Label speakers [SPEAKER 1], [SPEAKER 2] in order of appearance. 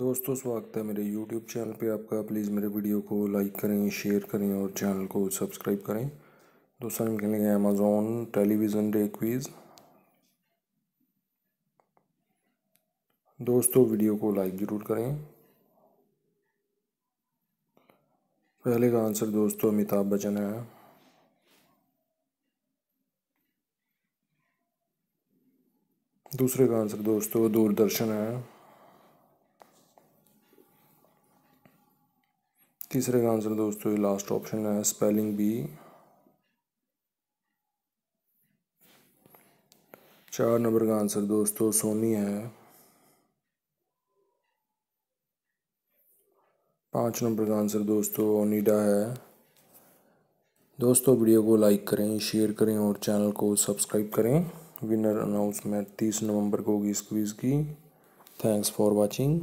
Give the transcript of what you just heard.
[SPEAKER 1] दोस्तों स्वागत है मेरे YouTube चैनल पे आपका प्लीज़ मेरे वीडियो को लाइक करें शेयर करें और चैनल को सब्सक्राइब करें दोस्तों हम खेलेंगे अमेजोन टेलीविज़न डे क्वीज़ दोस्तों वीडियो को लाइक ज़रूर करें पहले का आंसर दोस्तों अमिताभ बच्चन है दूसरे का आंसर दोस्तों दूरदर्शन है तीसरे का आंसर दोस्तों लास्ट ऑप्शन है स्पेलिंग बी चार नंबर का आंसर दोस्तों सोनी है पाँच नंबर का आंसर दोस्तों ओनिडा है दोस्तों वीडियो को लाइक करें शेयर करें और चैनल को सब्सक्राइब करें विनर अनाउंसमेंट तीस नवंबर को होगी क्वीज़ की थैंक्स फॉर वाचिंग